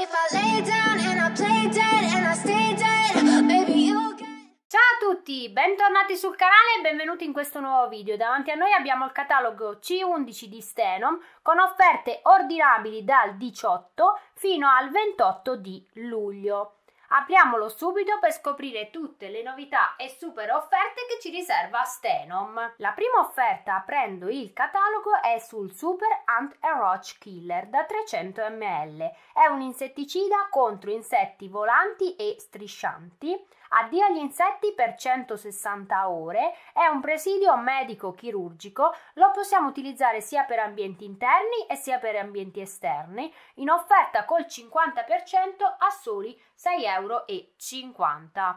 Ciao a tutti, bentornati sul canale e benvenuti in questo nuovo video. Davanti a noi abbiamo il catalogo C11 di Stenom con offerte ordinabili dal 18 fino al 28 di luglio. Apriamolo subito per scoprire tutte le novità e super offerte che ci riserva Stenom. La prima offerta aprendo il catalogo è sul Super Ant Roach Killer da 300 ml. È un insetticida contro insetti volanti e striscianti Addio agli insetti per 160 ore è un presidio medico-chirurgico, lo possiamo utilizzare sia per ambienti interni e sia per ambienti esterni, in offerta col 50% a soli 6,50 euro.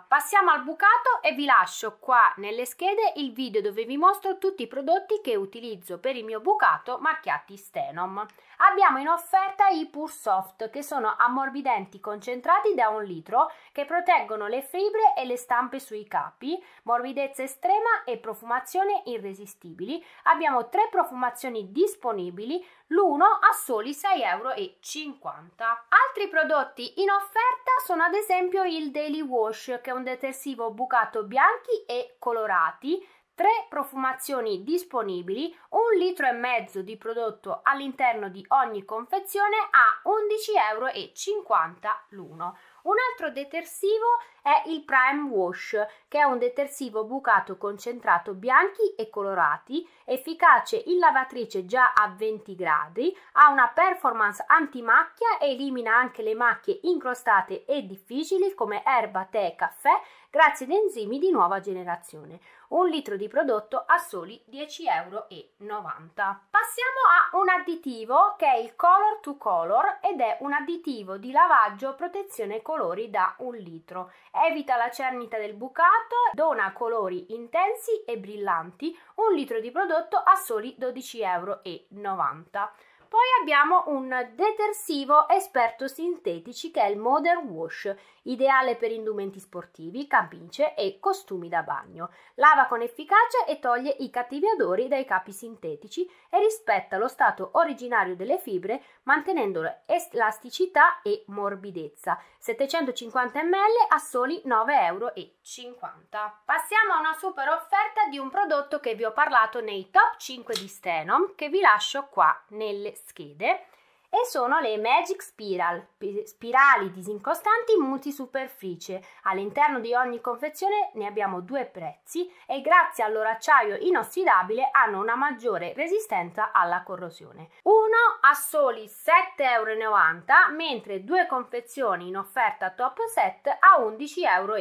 Passiamo al bucato e vi lascio qua nelle schede il video dove vi mostro tutti i prodotti che utilizzo per il mio bucato marchiati Stenom. Abbiamo in offerta i Pure Soft che sono ammorbidenti concentrati da un litro che proteggono le fibre fessure e le stampe sui capi, morbidezza estrema e profumazione irresistibili. Abbiamo tre profumazioni disponibili, l'uno a soli 6,50 euro. Altri prodotti in offerta sono ad esempio il Daily Wash, che è un detersivo bucato bianchi e colorati, tre profumazioni disponibili, un litro e mezzo di prodotto all'interno di ogni confezione a 11,50 euro l'uno. Un altro detersivo è il Prime Wash, che è un detersivo bucato concentrato bianchi e colorati, efficace in lavatrice già a 20 gradi, ha una performance antimacchia e elimina anche le macchie incrostate e difficili come erba, tè, caffè grazie ad enzimi di nuova generazione. Un litro di prodotto a soli 10,90 euro. Passiamo a un additivo che è il Color to Color ed è un additivo di lavaggio protezione colori da un litro. Evita la cernita del bucato, dona colori intensi e brillanti, un litro di prodotto a soli 12,90 euro. Poi abbiamo un detersivo esperto sintetici che è il Modern Wash, ideale per indumenti sportivi, camicie e costumi da bagno. Lava con efficacia e toglie i cattivi odori dai capi sintetici e rispetta lo stato originario delle fibre mantenendo elasticità e morbidezza. 750 ml a soli 9,50 euro. Passiamo a una super offerta di un prodotto che vi ho parlato nei top 5 di Stenom che vi lascio qua nelle schede e sono le Magic Spiral, spirali disincostanti multisuperficie. All'interno di ogni confezione ne abbiamo due prezzi e grazie al loro acciaio inossidabile hanno una maggiore resistenza alla corrosione. Uno a soli 7,90 euro, mentre due confezioni in offerta top set a 11,90 euro.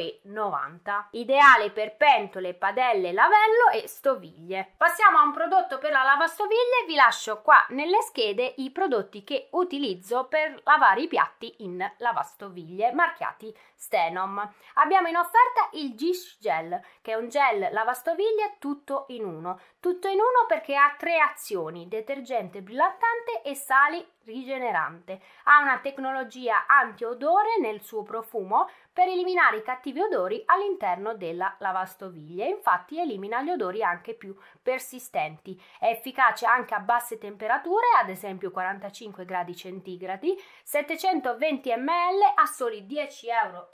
Ideale per pentole, padelle, lavello e stoviglie. Passiamo a un prodotto per la lavastoviglie, vi lascio qua nelle schede i prodotti che utilizzo per lavare i piatti in lavastoviglie marchiati Stenom. Abbiamo in offerta il Gish Gel, che è un gel lavastoviglie tutto in uno. Tutto in uno perché ha tre azioni, detergente brillantante e sali rigenerante. Ha una tecnologia antiodore nel suo profumo per eliminare i cattivi odori all'interno della lavastoviglie. Infatti elimina gli odori anche più persistenti. È efficace anche a basse temperature, ad esempio 45 gradi centigradi, 720 ml a soli 10,90 euro.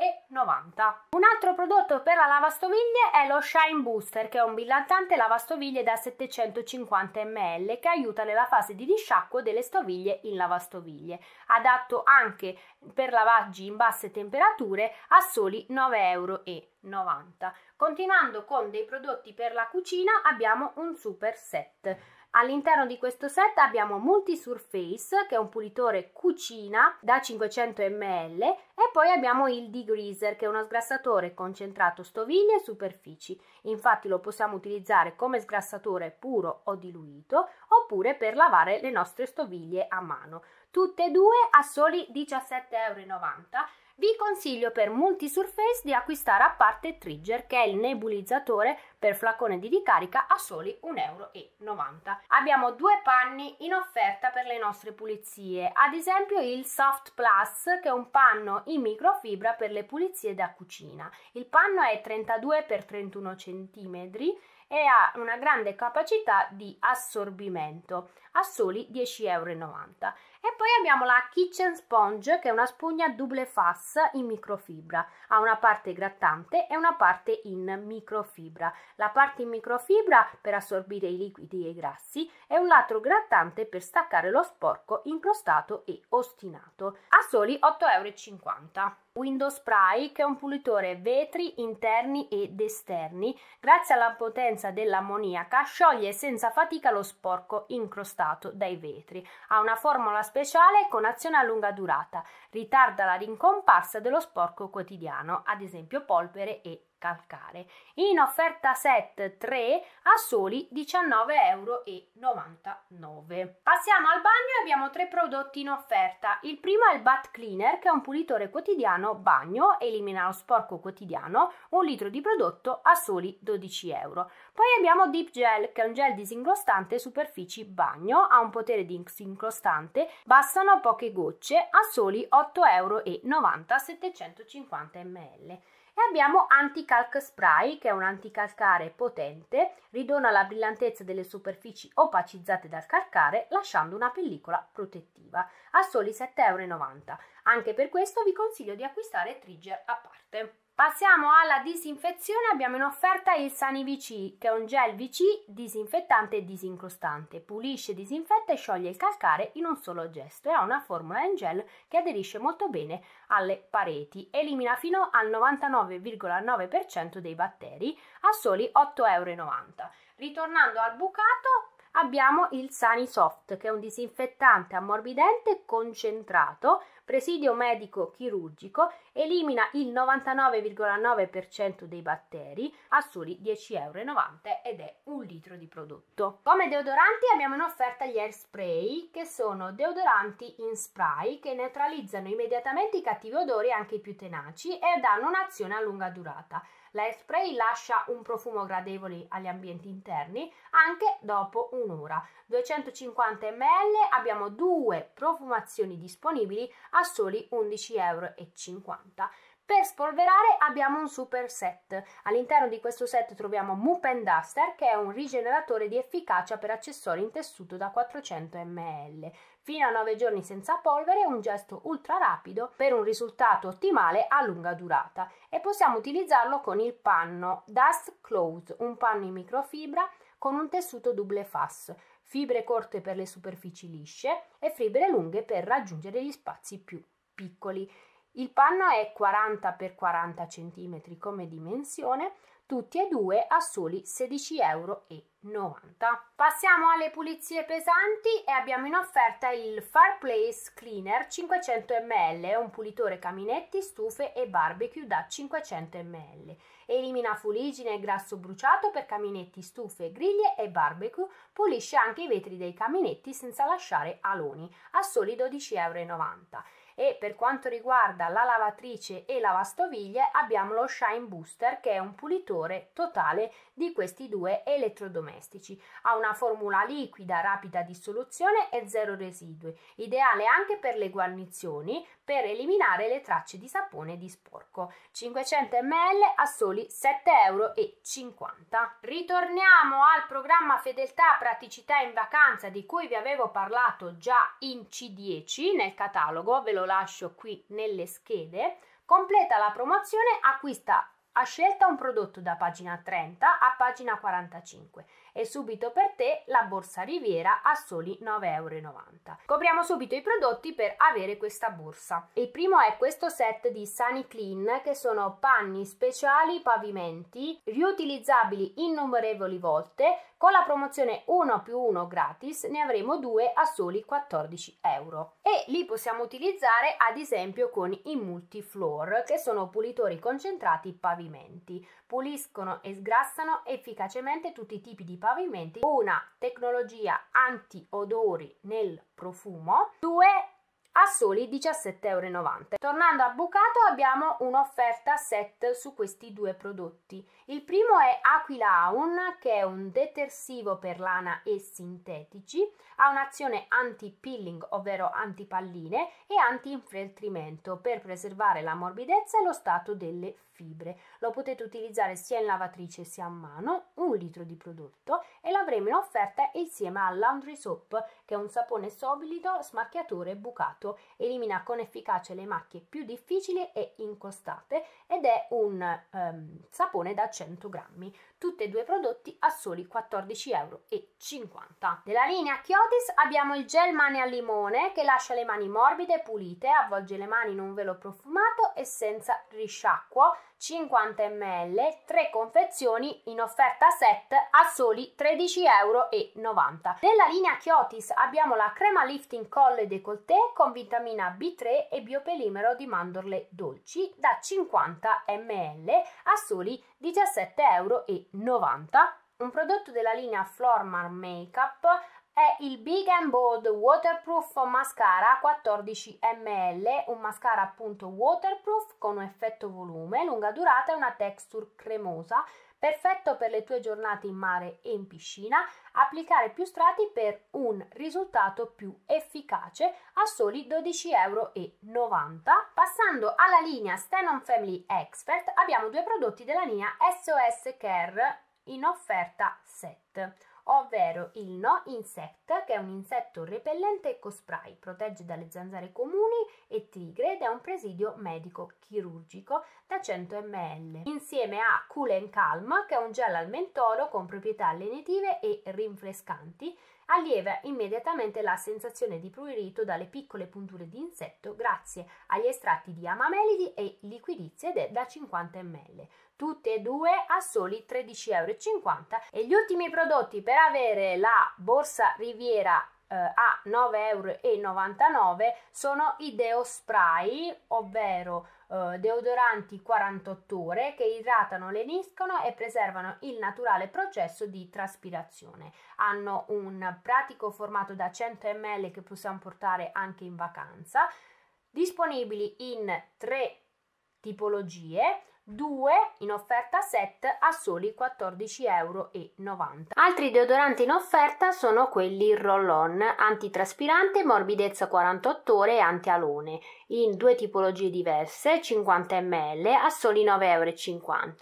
Un altro prodotto per la lavastoviglie è lo Shine Booster, che è un brillantante lavastoviglie da 750 ml che aiuta nella fase di risciacquo delle stoviglie in lavastoviglie, adatto anche per lavaggi in basse temperature a soli 9,90 euro. 90. Continuando con dei prodotti per la cucina abbiamo un super set. All'interno di questo set abbiamo Multi Surface che è un pulitore cucina da 500 ml e poi abbiamo il degreaser che è uno sgrassatore concentrato stoviglie e superfici. Infatti lo possiamo utilizzare come sgrassatore puro o diluito oppure per lavare le nostre stoviglie a mano tutte e due a soli 17,90 euro. Vi consiglio per Multisurface di acquistare a parte Trigger, che è il nebulizzatore per flacone di ricarica a soli 1,90 euro. Abbiamo due panni in offerta per le nostre pulizie, ad esempio il Soft Plus, che è un panno in microfibra per le pulizie da cucina. Il panno è 32 x 31 cm e ha una grande capacità di assorbimento a soli 10,90 euro e poi abbiamo la Kitchen Sponge, che è una spugna double fast in microfibra. Ha una parte grattante e una parte in microfibra. La parte in microfibra per assorbire i liquidi e i grassi e un lato grattante per staccare lo sporco incrostato e ostinato. A soli 8,50 euro. Windows Spray che è un pulitore vetri interni ed esterni. Grazie alla potenza dell'ammoniaca scioglie senza fatica lo sporco incrostato dai vetri. Ha una formula speciale con azione a lunga durata, ritarda la rincomparsa dello sporco quotidiano, ad esempio polvere e calcare. In offerta set 3 a soli 19,99 euro. Passiamo al bagno e abbiamo tre prodotti in offerta. Il primo è il Bat Cleaner che è un pulitore quotidiano bagno, elimina lo sporco quotidiano, un litro di prodotto a soli 12 euro. Poi abbiamo Deep Gel che è un gel disincrostante superfici bagno, ha un potere di disincrostante, bastano poche gocce a soli 8,90 euro 750 ml e abbiamo Anti-Calc Spray che è un anticalcare potente, ridona la brillantezza delle superfici opacizzate dal calcare lasciando una pellicola protettiva a soli 7,90€. Anche per questo vi consiglio di acquistare Trigger a parte. Passiamo alla disinfezione, abbiamo in offerta il Sani VC, che è un gel VC disinfettante e disincrostante. Pulisce, disinfetta e scioglie il calcare in un solo gesto e ha una formula in gel che aderisce molto bene alle pareti. Elimina fino al 99,9% dei batteri a soli 8,90 euro. Ritornando al bucato, abbiamo il Sani Soft, che è un disinfettante ammorbidente concentrato, presidio medico chirurgico, elimina il 99,9% dei batteri a soli 10,90 euro ed è un litro di prodotto. Come deodoranti abbiamo in offerta gli air spray, che sono deodoranti in spray che neutralizzano immediatamente i cattivi odori anche i più tenaci e danno un'azione a lunga durata. L'hairspray lascia un profumo gradevole agli ambienti interni anche dopo un'ora. 250 ml abbiamo due profumazioni disponibili a soli 11,50 euro. Per spolverare abbiamo un super set. All'interno di questo set troviamo Mupen Duster che è un rigeneratore di efficacia per accessori in tessuto da 400 ml fino a 9 giorni senza polvere è un gesto ultra rapido per un risultato ottimale a lunga durata e possiamo utilizzarlo con il panno Dust Close, un panno in microfibra con un tessuto double fass, fibre corte per le superfici lisce e fibre lunghe per raggiungere gli spazi più piccoli. Il panno è 40 x 40 cm come dimensione tutti e due a soli 16,90 euro. Passiamo alle pulizie pesanti e abbiamo in offerta il Fireplace Cleaner 500 ml, un pulitore caminetti, stufe e barbecue da 500 ml. Elimina fuligine e grasso bruciato per caminetti, stufe, griglie e barbecue, pulisce anche i vetri dei caminetti senza lasciare aloni a soli 12,90 euro e per quanto riguarda la lavatrice e lavastoviglie abbiamo lo Shine Booster che è un pulitore totale di questi due elettrodomestici. Ha una formula liquida, rapida dissoluzione e zero residui, ideale anche per le guarnizioni per eliminare le tracce di sapone di sporco. 500 ml a soli 7,50 euro. Ritorniamo al programma Fedeltà Praticità in Vacanza di cui vi avevo parlato già in C10 nel catalogo, ve lo lascio qui nelle schede, completa la promozione, acquista a scelta un prodotto da pagina 30 a pagina 45 e subito per te la borsa Riviera a soli 9,90 euro. Copriamo subito i prodotti per avere questa borsa. Il primo è questo set di Sunny Clean che sono panni speciali pavimenti riutilizzabili innumerevoli volte con la promozione 1 più 1 gratis ne avremo due a soli 14 euro e li possiamo utilizzare ad esempio con i multifloor che sono pulitori concentrati pavimenti puliscono e sgrassano efficacemente tutti i tipi di pavimenti. Una, tecnologia anti-odori nel profumo. Due, a soli 17,90 euro. Tornando a Bucato abbiamo un'offerta set su questi due prodotti. Il primo è Aquilaun che è un detersivo per lana e sintetici ha un'azione anti-peeling, ovvero antipalline, e anti-infeltrimento per preservare la morbidezza e lo stato delle fibre. Lo potete utilizzare sia in lavatrice sia a mano, un litro di prodotto, e l'avremo in offerta insieme al Laundry Soap, che è un sapone soblido, smacchiatore e bucato. Elimina con efficacia le macchie più difficili e incostate ed è un ehm, sapone da 100 grammi tutti e due prodotti a soli 14,50 euro. Della linea Chiotis abbiamo il gel mani al limone che lascia le mani morbide e pulite, avvolge le mani in un velo profumato e senza risciacquo, 50 ml, 3 confezioni in offerta set a soli 13,90 euro. Della linea Chiotis abbiamo la crema lifting colle décolleté con vitamina B3 e biopelimero di mandorle dolci da 50 ml a soli 17,90 euro un prodotto della linea Flormar Makeup è il Big and Bold Waterproof Mascara 14 ml, un mascara appunto waterproof con effetto volume, lunga durata e una texture cremosa, perfetto per le tue giornate in mare e in piscina, applicare più strati per un risultato più efficace a soli 12,90 euro. Passando alla linea Stenon Family Expert abbiamo due prodotti della linea SOS Care in offerta set ovvero il No Insect, che è un insetto repellente e cospray, protegge dalle zanzare comuni e tigre ed è un presidio medico-chirurgico da 100 ml, insieme a Cool Calm, che è un gel al mentolo con proprietà lenitive e rinfrescanti, allieva immediatamente la sensazione di prurito dalle piccole punture di insetto grazie agli estratti di amamelidi e liquidizie ed è da 50 ml. Tutte e due a soli 13,50 euro. E gli ultimi prodotti per avere la borsa Riviera eh, a 9,99 euro sono i Deo Spray, ovvero eh, deodoranti 48 ore che idratano, leniscono e preservano il naturale processo di traspirazione. Hanno un pratico formato da 100 ml che possiamo portare anche in vacanza, disponibili in tre tipologie 2 in offerta set a soli 14,90 euro. Altri deodoranti in offerta sono quelli roll-on, antitraspirante, morbidezza 48 ore e antialone, in due tipologie diverse, 50 ml, a soli 9,50 euro.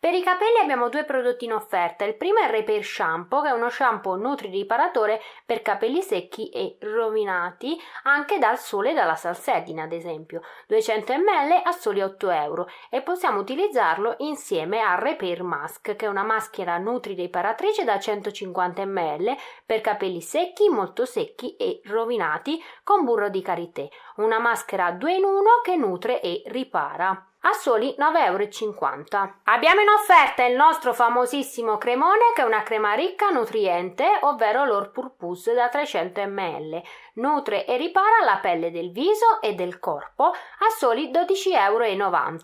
Per i capelli abbiamo due prodotti in offerta, il primo è il Repair Shampoo, che è uno shampoo nutri-riparatore per capelli secchi e rovinati anche dal sole e dalla salsedine, ad esempio, 200 ml a soli 8 euro e possiamo utilizzare utilizzarlo insieme a Repair Mask, che è una maschera nutri riparatrice da 150 ml per capelli secchi, molto secchi e rovinati con burro di karité. Una maschera 2 in 1 che nutre e ripara a soli euro. Abbiamo in offerta il nostro famosissimo cremone che è una crema ricca nutriente, ovvero l'Or Purpus da 300 ml. Nutre e ripara la pelle del viso e del corpo a soli 12,90 euro.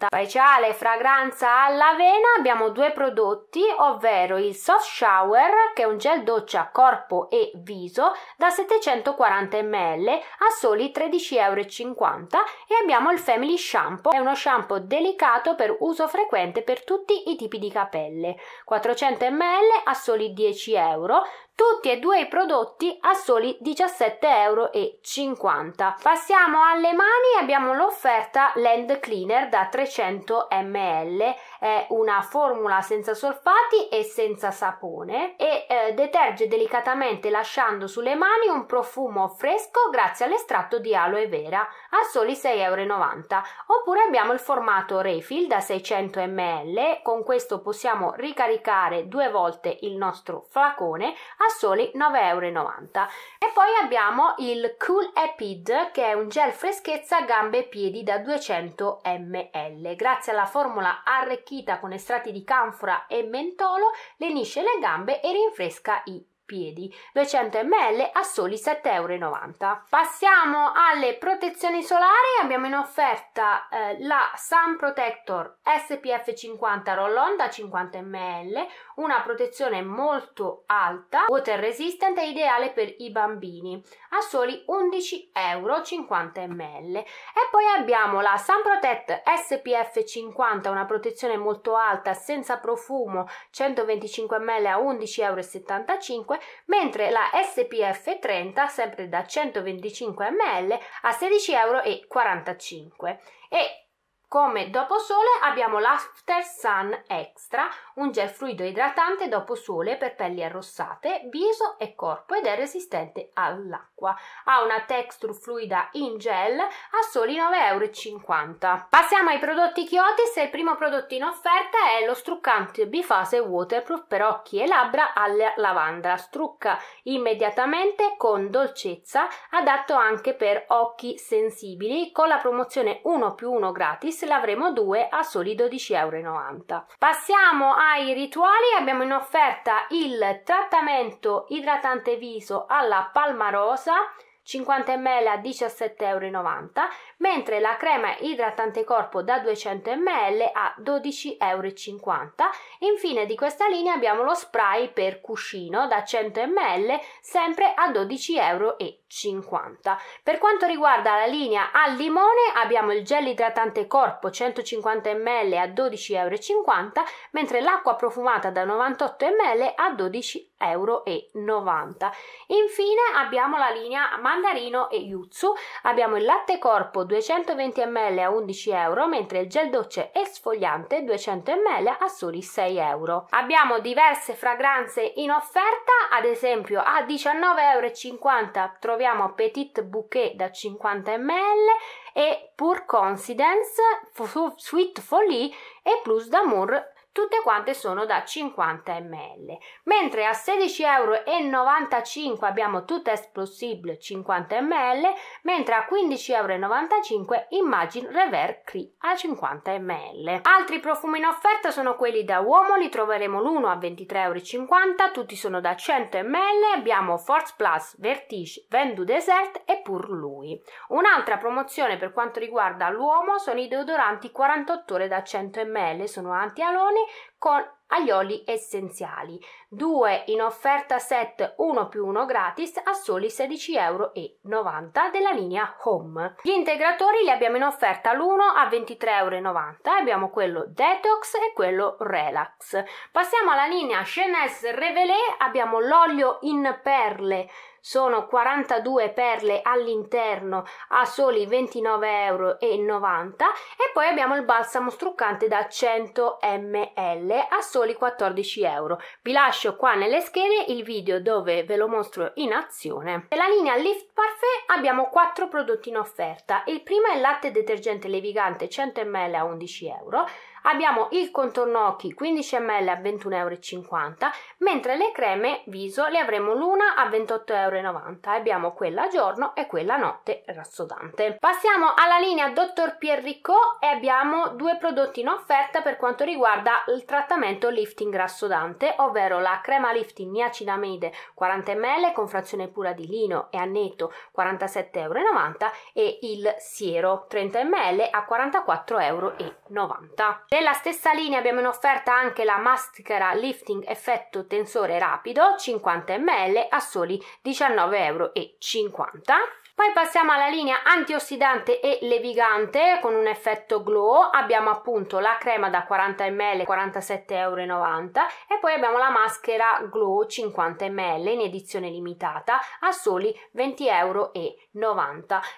Speciale fragranza all'avena abbiamo due prodotti, ovvero il Soft Shower che è un gel doccia corpo e viso da 740 ml a soli 13,50 euro e abbiamo il Family Shampoo, è uno shampoo delicato per uso frequente per tutti i tipi di capelle. 400 ml a soli 10 euro, tutti e due i prodotti a soli 17,50 euro. Passiamo alle mani abbiamo l'offerta Land Cleaner da 300 ml, è una formula senza solfati e senza sapone e eh, deterge delicatamente lasciando sulle mani un profumo fresco grazie all'estratto di aloe vera a soli 6,90 euro. Oppure abbiamo il formato refill da 600 ml, con questo possiamo ricaricare due volte il nostro flacone a soli 9,90 euro. E poi abbiamo il Cool Epid che è un gel freschezza gambe e piedi da 200 ml. Grazie alla formula arricchita con estratti di canfora e mentolo, lenisce le gambe e rinfresca i piedi, 200 ml a soli 7,90 euro. Passiamo alle protezioni solari, abbiamo in offerta eh, la Sun Protector SPF 50 roll-on da 50 ml, una protezione molto alta, water resistant e ideale per i bambini, a soli 11,50 euro ml. E poi abbiamo la Sun Protect SPF 50, una protezione molto alta, senza profumo, 125 ml a 11,75 euro mentre la SPF 30, sempre da 125 ml, a 16,45 euro e come dopo sole abbiamo l'After Sun Extra, un gel fluido idratante dopo sole per pelli arrossate, viso e corpo ed è resistente all'acqua. Ha una texture fluida in gel a soli 9,50 euro. Passiamo ai prodotti Chiotis il primo prodotto in offerta è lo struccante bifase waterproof per occhi e labbra alla lavanda. Strucca immediatamente con dolcezza, adatto anche per occhi sensibili con la promozione 1 più 1 gratis se l'avremo due a soli 12,90 euro. Passiamo ai rituali, abbiamo in offerta il trattamento idratante viso alla palma rosa 50 ml a 17,90 euro, mentre la crema idratante corpo da 200 ml a 12,50 euro. Infine di questa linea abbiamo lo spray per cuscino da 100 ml sempre a 12,50 euro. Per quanto riguarda la linea al limone abbiamo il gel idratante corpo 150 ml a 12,50 euro, mentre l'acqua profumata da 98 ml a 12,50 euro euro. e 90 Infine abbiamo la linea mandarino e yuzu, abbiamo il latte corpo 220 ml a 11 euro, mentre il gel docce e sfogliante 200 ml a soli 6 euro. Abbiamo diverse fragranze in offerta, ad esempio a 19,50 euro troviamo Petit Bouquet da 50 ml e Pure Confidence, Sweet Folie e Plus d'Amour tutte quante sono da 50 ml, mentre a 16,95 euro abbiamo Tout est possible 50 ml, mentre a 15,95 euro Imagine Rever Cree a 50 ml. Altri profumi in offerta sono quelli da uomo, li troveremo l'uno a 23,50 euro, tutti sono da 100 ml, abbiamo Force Plus, Vertige, Vendu Desert e Pur Lui. Un'altra promozione per quanto riguarda l'uomo sono i deodoranti 48 ore da 100 ml, sono antialoni con agli oli essenziali, 2 in offerta set 1 più 1 gratis a soli 16,90 euro della linea Home. Gli integratori li abbiamo in offerta l'1 a 23,90 euro, abbiamo quello Detox e quello Relax. Passiamo alla linea Chenes Revelé, abbiamo l'olio in perle sono 42 perle all'interno a soli 29,90 euro e poi abbiamo il balsamo struccante da 100 ml a soli 14 euro. Vi lascio qua nelle schede il video dove ve lo mostro in azione. Nella linea Lift Parfait abbiamo 4 prodotti in offerta. Il primo è il latte detergente levigante 100 ml a 11 euro Abbiamo il contorno occhi 15 ml a 21,50 euro mentre le creme viso le avremo l'una a 28,90 euro Abbiamo quella giorno e quella notte rassodante. Passiamo alla linea Dr. Pierricot e abbiamo due prodotti in offerta per quanto riguarda il trattamento lifting rassodante, ovvero la crema lifting niacinamide 40 ml con frazione pura di lino e annetto 47,90 euro e il siero 30 ml a 44,90 euro nella stessa linea abbiamo in offerta anche la maschera lifting effetto tensore rapido 50 ml a soli 19,50 euro. Poi passiamo alla linea antiossidante e levigante con un effetto glow, abbiamo appunto la crema da 40 ml 47,90 euro e poi abbiamo la maschera glow 50 ml in edizione limitata a soli 20,90 euro.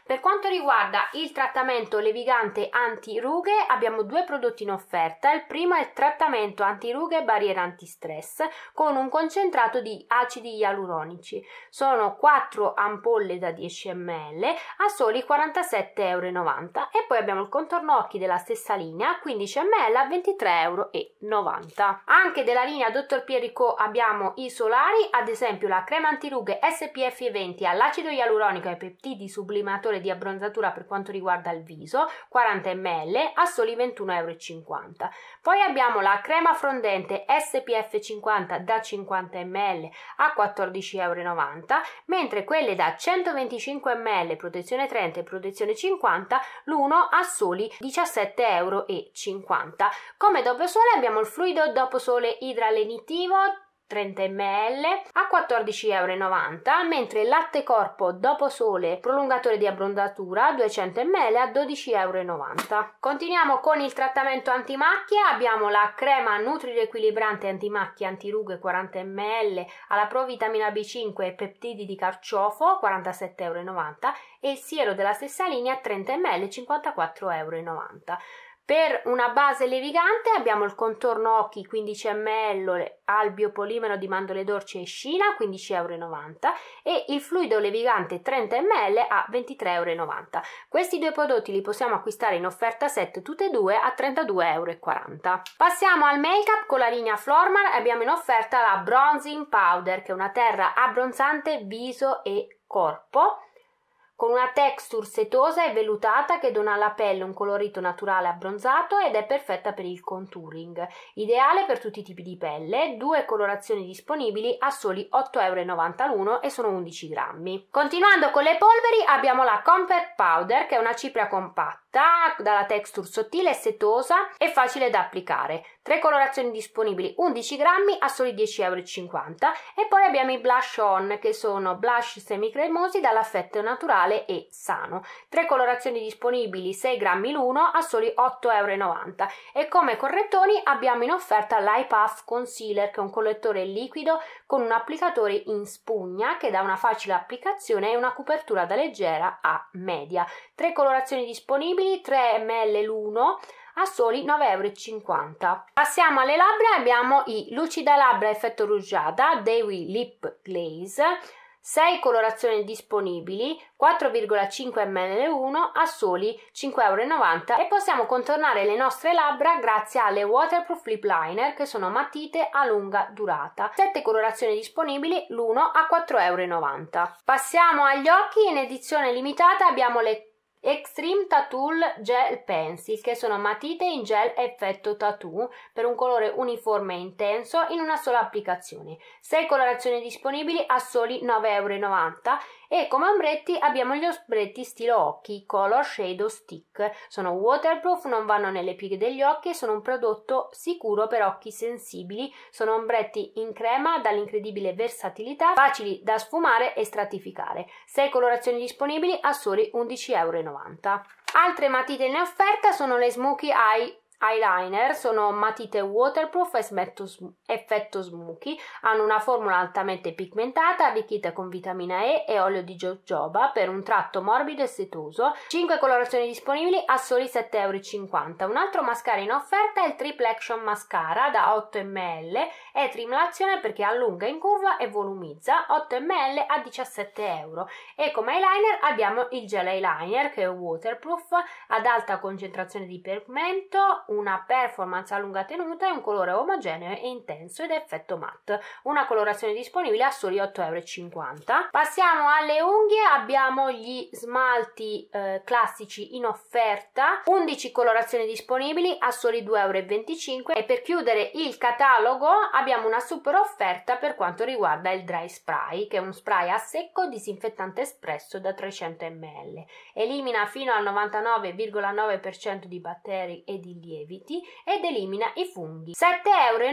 Per quanto riguarda il trattamento levigante anti-rughe abbiamo due prodotti in offerta, il primo è il trattamento anti-rughe barriera antistress con un concentrato di acidi ialuronici, sono 4 ampolle da 10 ml ml a soli 47,90 euro e poi abbiamo il contorno occhi della stessa linea 15 ml a 23,90 euro. Anche della linea Dr. Pierrico abbiamo i solari, ad esempio la crema antirughe SPF 20 all'acido ialuronico e peptidi sublimatore di abbronzatura per quanto riguarda il viso 40 ml a soli 21,50 euro. Poi abbiamo la crema frondente SPF 50 da 50 ml a 14,90 euro, mentre quelle da 125 ml ml, protezione 30 e protezione 50, l'uno a soli 17,50 euro. Come dopo sole abbiamo il fluido dopo sole idralenitivo 30 ml a 14,90 euro, mentre il latte corpo dopo sole prolungatore di abbrondatura 200 ml a 12,90 euro. Continuiamo con il trattamento antimacchia, abbiamo la crema nutri nutrirequilibrante antimacchia antirughe 40 ml alla provitamina B5 e peptidi di carciofo 47,90 euro e il siero della stessa linea 30 ml 54,90 euro. Per una base levigante abbiamo il contorno occhi 15 ml al biopolimero di mandorle dolci e scina 15,90 euro e il fluido levigante 30 ml a 23,90 euro. Questi due prodotti li possiamo acquistare in offerta set tutti e due a 32,40 euro. Passiamo al make up con la linea Flormar abbiamo in offerta la Bronzing Powder che è una terra abbronzante viso e corpo con una texture setosa e vellutata che dona alla pelle un colorito naturale abbronzato ed è perfetta per il contouring, ideale per tutti i tipi di pelle, due colorazioni disponibili a soli 8,90€ l'uno e sono 11 grammi. Continuando con le polveri abbiamo la Compact Powder che è una cipria compatta compatta, dalla texture sottile e setosa e facile da applicare. Tre colorazioni disponibili, 11 grammi a soli 10,50 euro. E poi abbiamo i blush on, che sono blush semicremosi dall'affetto naturale e sano. Tre colorazioni disponibili, 6 grammi l'uno a soli 8,90 euro. E come correttoni abbiamo in offerta l'Eye Puff Concealer, che è un collettore liquido con un applicatore in spugna che dà una facile applicazione e una copertura da leggera a media. 3 colorazioni disponibili, 3 ml l'uno, a soli 9,50 euro. Passiamo alle labbra, abbiamo i Lucida Labbra Effetto Rugiada Dewy Lip Glaze, 6 colorazioni disponibili, 4,5 ml l'uno, a soli 5,90 euro e possiamo contornare le nostre labbra grazie alle Waterproof Lip Liner che sono matite a lunga durata. 7 colorazioni disponibili, l'uno a 4,90 euro. Passiamo agli occhi, in edizione limitata abbiamo le Extreme Tattoo Gel Pencil, che sono matite in gel effetto tattoo per un colore uniforme e intenso in una sola applicazione. 6 colorazioni disponibili a soli 9,90€ e come ombretti abbiamo gli ombretti stilo occhi, color shadow stick. Sono waterproof, non vanno nelle pieghe degli occhi e sono un prodotto sicuro per occhi sensibili. Sono ombretti in crema dall'incredibile versatilità, facili da sfumare e stratificare. 6 colorazioni disponibili a soli 11,90€. Altre matite in offerta sono le Smokey Eye eyeliner sono matite waterproof a effetto smoky, hanno una formula altamente pigmentata, arricchita con vitamina E e olio di jojoba per un tratto morbido e setoso. 5 colorazioni disponibili a soli 7,50€. Un altro mascara in offerta è il Triple Action Mascara da 8 ml, è trimlazione perché allunga in curva e volumizza, 8 ml a 17€. E come eyeliner abbiamo il gel eyeliner che è waterproof ad alta concentrazione di pigmento una performance a lunga tenuta e un colore omogeneo e intenso ed effetto matte. Una colorazione disponibile a soli 8,50€. Passiamo alle unghie, abbiamo gli smalti eh, classici in offerta, 11 colorazioni disponibili a soli 2,25€ e per chiudere il catalogo abbiamo una super offerta per quanto riguarda il dry spray, che è un spray a secco disinfettante espresso da 300 ml. Elimina fino al 99,9% di batteri e di lievito lieviti ed elimina i funghi. 7,90 euro.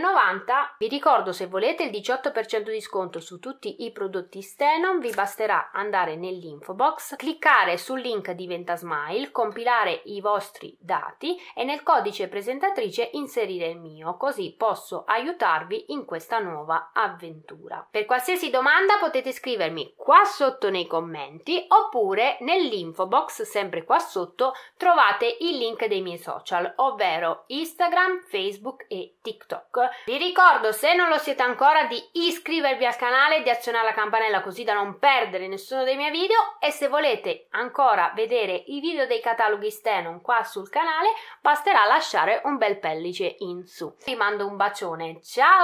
Vi ricordo se volete il 18% di sconto su tutti i prodotti Stenon vi basterà andare nell'info box, cliccare sul link Diventa Smile, compilare i vostri dati e nel codice presentatrice inserire il mio, così posso aiutarvi in questa nuova avventura. Per qualsiasi domanda potete scrivermi qua sotto nei commenti oppure nell'info box sempre qua sotto trovate il link dei miei social, ovvero ovvero Instagram, Facebook e TikTok. Vi ricordo, se non lo siete ancora, di iscrivervi al canale e di azionare la campanella così da non perdere nessuno dei miei video e se volete ancora vedere i video dei cataloghi Stenon qua sul canale, basterà lasciare un bel pellice in su. Vi mando un bacione, ciao!